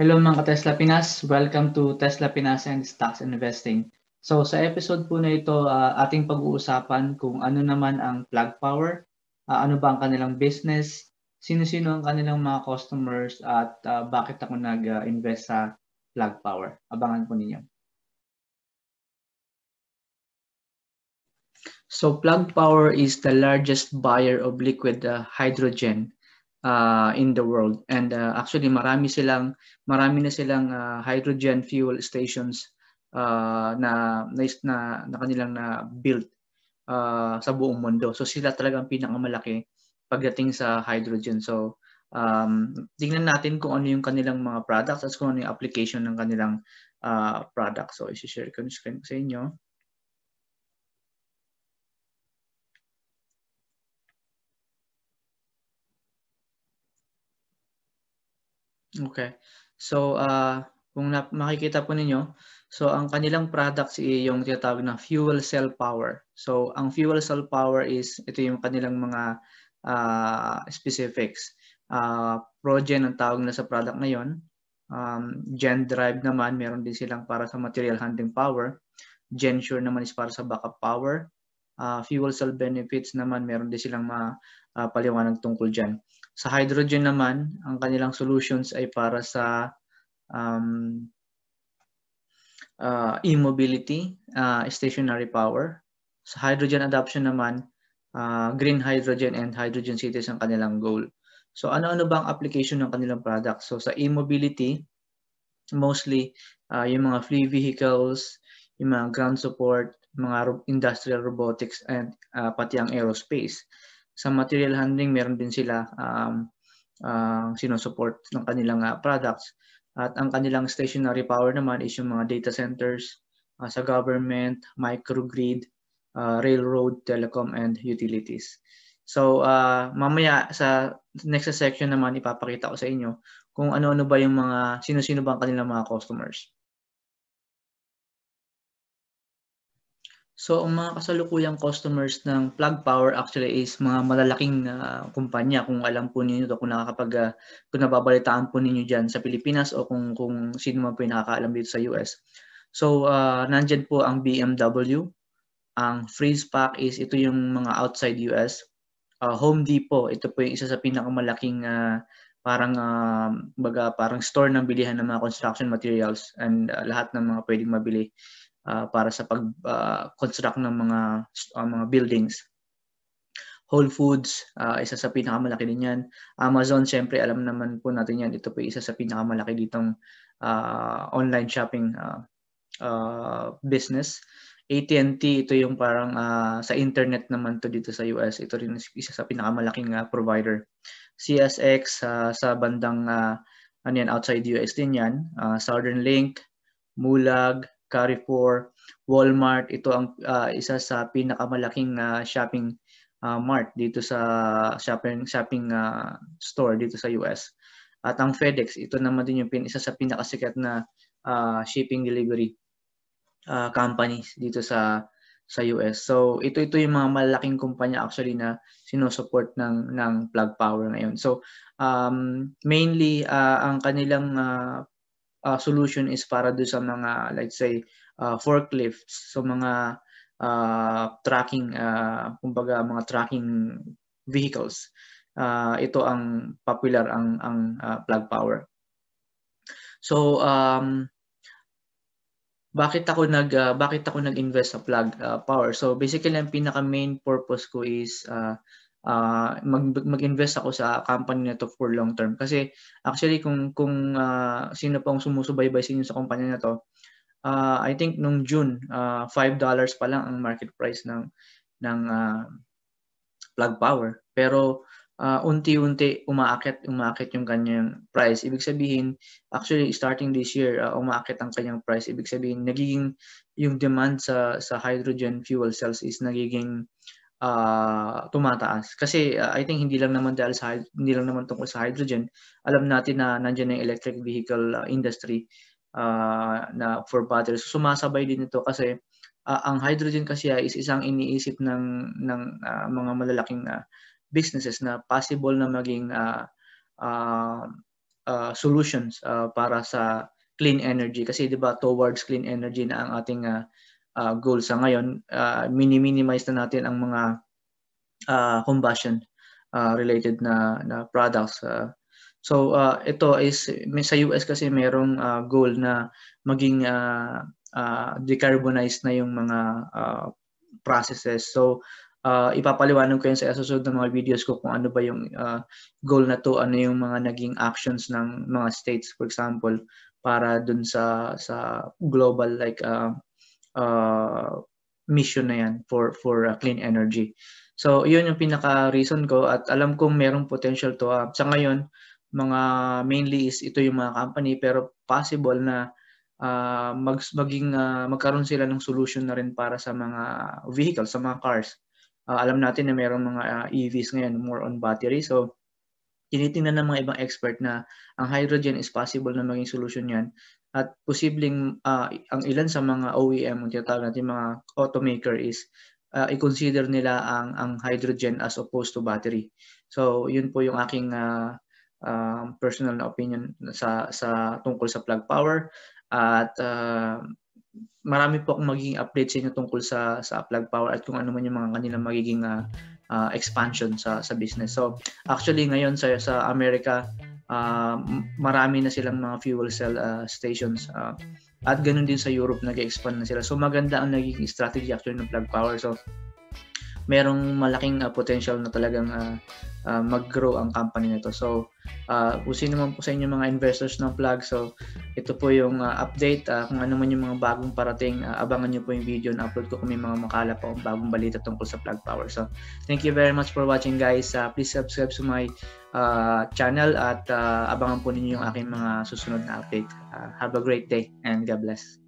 Hello mga ka-Tesla Pinas! Welcome to Tesla Pinas and Stocks Investing. So sa episode po na ito, uh, ating pag-uusapan kung ano naman ang plug power, uh, ano ba ang kanilang business, sino-sino ang kanilang mga customers at uh, bakit ako nag-invest sa plug power. Abangan po ninyo. So plug power is the largest buyer of liquid uh, hydrogen uh, in the world. And uh, actually marami silang marami na silang uh, hydrogen fuel stations uh, na, na na na kanilang na built uh, sa buong mundo. So sila talaga ang pinakamalaki pagdating sa hydrogen. So um, tingnan natin kung ano yung kanilang mga products at kung ano yung application ng kanilang uh, product. So isi-share ko yung screen sa inyo. Okay. So, uh, kung na- makikita po ninyo, so ang kanilang products ay yung tinatawag na fuel cell power. So, ang fuel cell power is, ito yung kanilang mga uh, specifics. Uh, Progen ang tawag na sa product na yon. Um, Gen Drive naman, meron din silang para sa material handling power. Gensure naman is para sa backup power. Uh, fuel cell benefits naman, meron din silang mga uh, paliwanag tungkol dyan. Sa hydrogen naman, ang kanilang solutions ay para sa um, uh, immobility uh, stationary power. Sa hydrogen adoption naman, uh, green hydrogen and hydrogen cities ang kanilang goal. So ano-ano ba ang application ng kanilang product? So sa immobility mostly uh, yung mga fleet vehicles, yung mga ground support, mga industrial robotics, and uh, pati ang aerospace sa material handling meron din sila um, uh, sinusupport ng kanilang uh, products. At ang kanilang stationary power naman is yung mga data centers uh, sa government, microgrid, uh, railroad, telecom, and utilities. So uh, mamaya sa next section naman ipapakita ko sa inyo kung ano-ano ba yung mga sino-sino bang kanilang mga customers. So, ang mga kasalukuyang customers ng Plug Power actually is mga malalaking uh, kumpanya. Kung alam po ninyo to, kung nakakapag, uh, kung nababalitaan po ninyo dyan sa Pilipinas o kung, kung sino man po yung nakakaalam dito sa US. So, uh, nandyan po ang BMW. Ang Freeze Pack is ito yung mga outside US. Uh, Home Depot, ito po yung isa sa pinakamalaking uh, parang uh, baga, parang store ng bilihan ng mga construction materials and uh, lahat ng mga pwedeng mabili uh, para sa pag-construct ah, ng mga uh, mga buildings. Whole Foods, uh, isa sa pinakamalaki din yan. Amazon, syempre alam naman po natin yan. Ito po isa sa pinakamalaki ditong uh, online shopping uh, uh, business. AT&T, ito yung parang uh, sa internet naman to dito sa US. Ito rin isa sa pinakamalaking uh, provider. CSX uh, sa bandang uh, ano yan, outside US din yan. Uh, Southern Link, Mulag, Carrefour, Walmart. Ito ang uh, isa sa pinakamalaking uh, shopping uh, mart dito sa shopping shopping uh, store dito sa US. At ang FedEx, ito naman din yung pin, isa sa pinakasikat na uh, shipping delivery uh, companies dito sa sa US. So ito ito yung mga malaking kumpanya actually na sinusuport ng ng Plug Power ngayon. So um mainly uh, ang kanilang uh, uh, solution is para do sa mga let's say uh, forklifts, so mga uh, tracking uh, kumbaga mga tracking vehicles. Uh, ito ang popular ang ang uh, plug power. So um bakit ako nag uh, bakit ako nag-invest sa plug uh, power? So basically ang pinaka main purpose ko is uh, uh, mag, mag-invest ako sa company na to for long term. Kasi actually kung kung uh, sino pa ang sumusubaybay sa inyo sa kumpanya na to, uh, I think nung June, uh, $5 pa lang ang market price ng ng uh, plug power. Pero uh, unti-unti umaakit umaakit yung kanyang price. Ibig sabihin, actually starting this year, uh, umaakit ang kanyang price. Ibig sabihin, nagiging yung demand sa sa hydrogen fuel cells is nagiging uh, tumataas. Kasi uh, I think hindi lang naman dahil sa hindi lang naman tungkol sa hydrogen. Alam natin na nandiyan na yung electric vehicle uh, industry uh, na for batteries. sumasabay din ito kasi uh, ang hydrogen kasi is isang iniisip ng ng uh, mga malalaking uh, businesses na possible na maging uh, uh, uh, solutions uh, para sa clean energy kasi 'di ba towards clean energy na ang ating uh, uh, goal sa ngayon, uh, mini-minimize na natin ang mga uh, combustion uh, related na, na products. Uh, so uh, ito is sa US kasi mayroong uh, goal na maging uh, uh, decarbonized na yung mga uh, processes. So uh, ipapaliwanag ko yan sa susunod ng mga videos ko kung ano ba yung uh, goal na to, ano yung mga naging actions ng mga states for example para dun sa sa global like uh, uh, mission na yan for for uh, clean energy. So, 'yun yung pinaka reason ko at alam kong merong potential to. Uh, sa ngayon, mga mainly is ito yung mga company pero possible na uh, mag maging uh, magkaroon sila ng solution na rin para sa mga vehicles, sa mga cars. Uh, alam natin na merong mga uh, EVs ngayon more on battery. So, tinitingnan ng mga ibang expert na ang hydrogen is possible na maging solution yan at posibleng uh, ang ilan sa mga OEM, ang tinatawag natin mga automaker is uh, i-consider nila ang ang hydrogen as opposed to battery. So, yun po yung aking uh, uh, personal na opinion sa sa tungkol sa plug power at uh, marami po akong magiging update sa inyo tungkol sa sa plug power at kung ano man yung mga kanilang magiging uh, uh, expansion sa sa business. So actually ngayon sa sa America uh, ah, marami na silang mga fuel cell uh, stations uh, at ganun din sa Europe nag-expand na sila. So maganda ang naging strategy actually ng Plug Power. So merong malaking uh, potential na talagang uh, uh, mag-grow ang company nito. So, uh, kung sino man po sa inyo mga investors ng plug, so ito po yung uh, update. Uh, kung ano man yung mga bagong parating, uh, abangan nyo po yung video na upload ko kung may mga makala po ang bagong balita tungkol sa plug power. So, thank you very much for watching guys. Uh, please subscribe to my uh, channel at uh, abangan po ninyo yung aking mga susunod na update. Uh, have a great day and God bless.